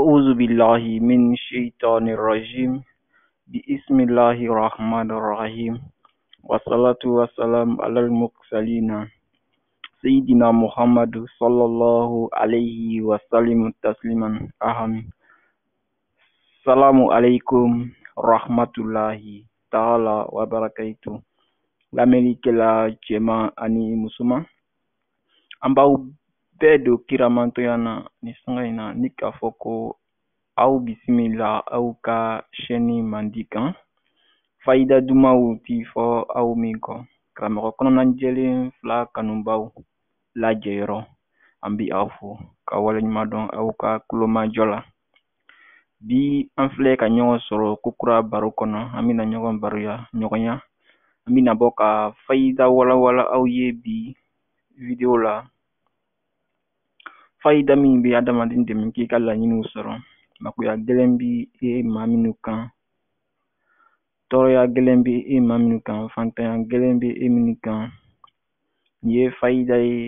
أعوذ بالله من الشيطان الرجيم بسم الله الرحمن الرحيم والصلاة والسلام على المرسلين سيدنا محمد صلى الله عليه وسلم تسليما أهم السلام عليكم ورحمة الله تعالى وبركاته l'Amérique la jema ani musuma an bɛɛ don kiramantoya na nin sanga in na ni k'a fɔ ko aw bisimila aw ka sɛni mandi kan fayida dumanw ti fɔ aw min kɔ karamɔgɔ kɔnɔnajɛlen fila kanubaw lajɛyɔrɔ an bi aw fo ka waleɲumandɔn aw ka kulomajɔ la bi an filɛ ka ɲɔgɔn sɔrɔ kokura baro kɔnɔ an bena ɲɔgɔn baroya ɲɔgɔnya an bena bɔ ka fayida walawala aw ye bi video la Fayida min bɛ adamaden dɛmɛ k'i ka laɲiniw sɔrɔ magoya gɛlɛn bɛ e maa minnu kan tɔɔrɔya gɛlɛn bɛ e maa minnu kan fantanya gɛlɛn bɛ e minnu kan nin ye fayida ye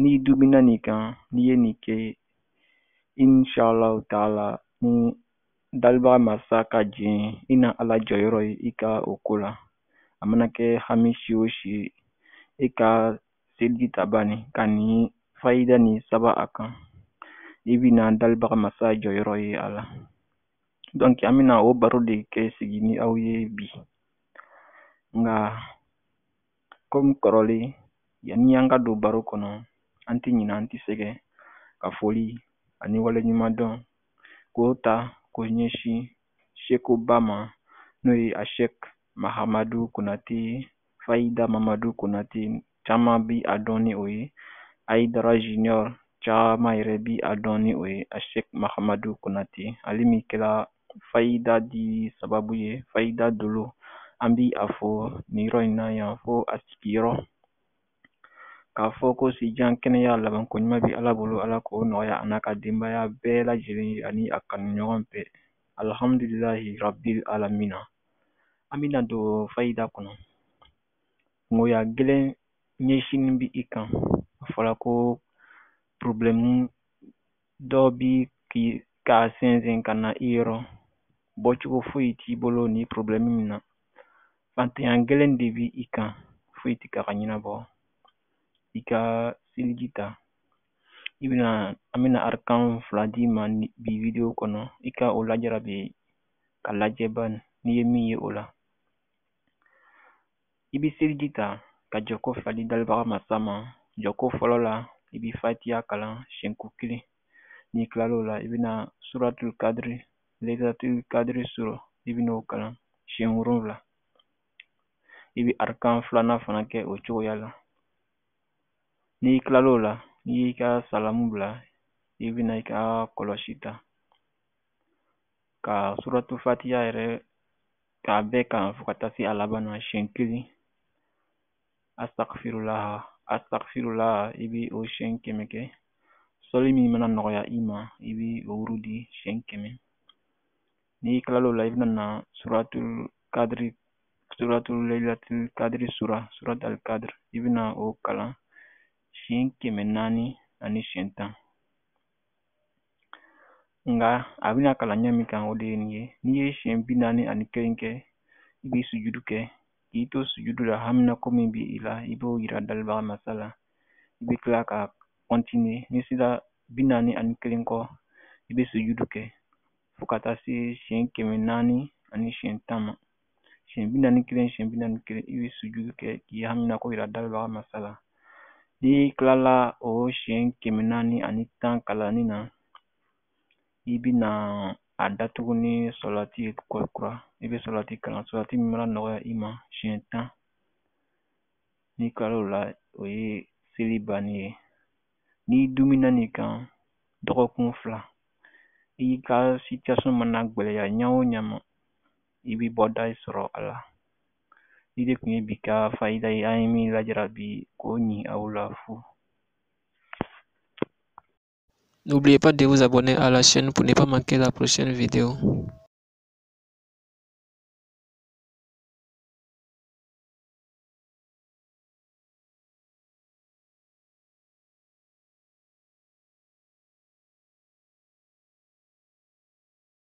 n'i dubina nin kan n'i ye nin kɛ inshallah taala ni dalibaga masa ka jɛn i na ala jɔyɔrɔ ye i ka o ko la a mana kɛ hami si o si e ka seliji ta banni ka nin Faida ni saba a kan i bɛna dalibaga masa jɔyɔrɔ ye a la an bɛna o baro de kɛ sigi ni aw ye bi nka komi kɔrɔlen yanni an ka don baro kɔnɔ an tɛ ɲina an tɛ sɛgɛ ka foli ani dɔn k'o ta k'o ɲɛsin ba ma n'o ye ashek mahamadu konate fayida mamadu konate caman bi a dɔn ni o ye Hayidara caman yɛrɛ bi a dɔn ni o ye Asɛki Mahamadu Konate ale min kɛra fayida di sababu ye fayida dolo an bi a fɔ nin yɔrɔ in na yan fo a sigiyɔrɔ k'a fɔ ko sijan kɛnɛya labanko ɲuman bɛ Ala bolo Ala k'o nɔgɔya a n'a ka denbaya bɛɛ lajɛlen ye ani a kanuɲɔgɔn bɛɛ alhamdulilahi rabil alamina an bɛna don fayida kɔnɔ kungoya gɛlɛn ɲɛsinen bi i kan fɔra ko dɔw bi k'i k'a sɛnsɛn ka na i yɔrɔ bɔcogo foyi t'i bolo ni min na fantanya gɛlɛn de bi i kan foyi tɛ ka ɲɛnabɔ i ka seliji ta i bɛna an bɛna arikan fila d'i ma bi video kɔnɔ i ka o lajarabi ka lajɛ bani n'i ye min ye o la i bɛ seliji ta ka jɔ ko fila di dalibaga ma sa ma Jɔko fɔlɔ la i b'i fatiya kalan ko kelen n'i tilal'o la i bɛna suratul kadiri lelatul kadiri sɔrɔ i bɛ n'o kalan siɲɛ wolonwula i bɛ arkan filanan fana kɛ o cogoya la n'i tilal'o la n'i y'i ka salamu bila i bɛna i ka kɔlɔsi ta ka suratul fatiya yɛrɛ k'a bɛɛ kan fo ka taa se a laban na siɲɛ kelen astagfirulaha astagfirula i bi o siɲɛ kɛmɛ kɛ sɔli min mana nɔgɔya i ma i bi o wurudi siɲɛ kɛmɛ n'i kilal'o la i bɛna na suratul kadiri suratul lailatul kadiri sura surat al kadiri i bɛna o kalan siɲɛ kɛmɛ naani ani siɲɛ tan nga a bɛna kalan ɲɛ min kan o de ye nin ye n'i ye siɲɛ bi naani ani kelen kɛ i b'i sujudu kɛ Ah, k'i to sujudu la hamna komi min b'i la i b'o yira dalibaga masa la oh, i bɛ tila ka ni sera bi binani ani kelen kɔ i sujudu kɛ fo ka taa se siɲɛ kɛmɛ naani ani siɲɛ tama ma binani kelen siɛ bi kelen i sujudu kɛ k'i hamina ko yira dalibaga masa la n'i tilala o siɲɛ kɛmɛ naani ani tan kalani na i bɛ na a datugu ni salati ye ko kura i bɛ salati kalan salati min mana nɔgɔya i ma siɲɛ tan n'i kala o la o ye seli bannen ye n'i dumina nin kan dɔgɔkun fila i ka situation mana gɛlɛya ɲa o ɲa ma i bɛ bɔda sɔrɔ a la ni de tun ye bi ka fayida ye an ye min lajarabi k'o ɲi aw la fu N'oubliez pas de vous abonner à la chaîne pour ne pas manquer la prochaine vidéo.